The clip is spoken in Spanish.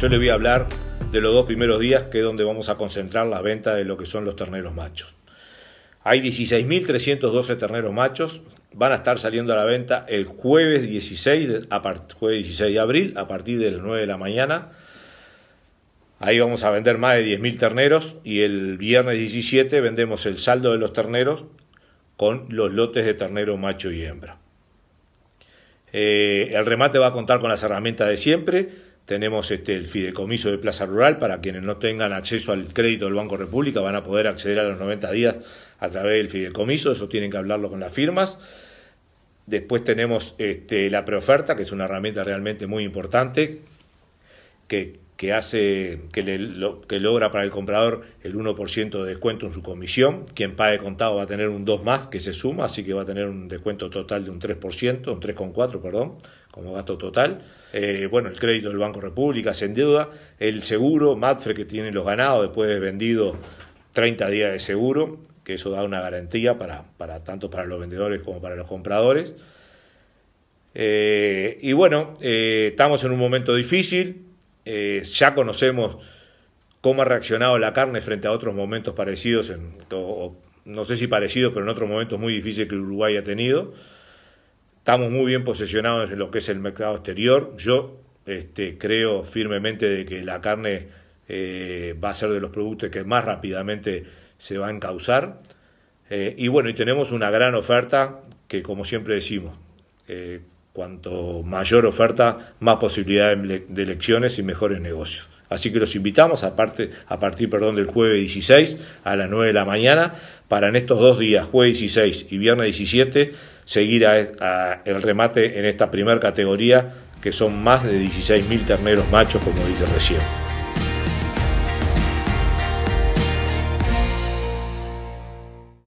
Yo le voy a hablar de los dos primeros días, que es donde vamos a concentrar la venta de lo que son los terneros machos. Hay 16.312 terneros machos, van a estar saliendo a la venta el jueves 16 de, 16 de abril a partir de las 9 de la mañana. Ahí vamos a vender más de 10.000 terneros y el viernes 17 vendemos el saldo de los terneros con los lotes de ternero macho y hembra. Eh, el remate va a contar con las herramientas de siempre, tenemos este, el fideicomiso de Plaza Rural para quienes no tengan acceso al crédito del Banco República, van a poder acceder a los 90 días a través del fideicomiso, eso tienen que hablarlo con las firmas. Después tenemos este, la preoferta, que es una herramienta realmente muy importante, que que hace que, lo, que logra para el comprador el 1% de descuento en su comisión. Quien pague contado va a tener un 2 más que se suma, así que va a tener un descuento total de un 3%, un 3,4, perdón, como gasto total. Eh, bueno, el crédito del Banco República sin deuda, el seguro, MATFRE que tiene los ganados después de vendido 30 días de seguro, que eso da una garantía para, tanto para los vendedores como para los compradores. Eh, y bueno, eh, estamos en un momento difícil, eh, ya conocemos cómo ha reaccionado la carne frente a otros momentos parecidos, no sé si parecidos, pero en otros momentos muy difíciles que Uruguay ha tenido. Estamos muy bien posicionados en lo que es el mercado exterior. Yo este, creo firmemente de que la carne eh, va a ser de los productos que más rápidamente se van a causar, eh, y bueno, y tenemos una gran oferta que como siempre decimos, Cuanto mayor oferta, más posibilidad de elecciones y mejores negocios. Así que los invitamos a, partir perdón, del jueves 16 a las 9 de la mañana para en estos dos días, jueves 16 y viernes 17, seguir el remate en esta primera categoría que son más de 16.000 terneros machos, como dije recién.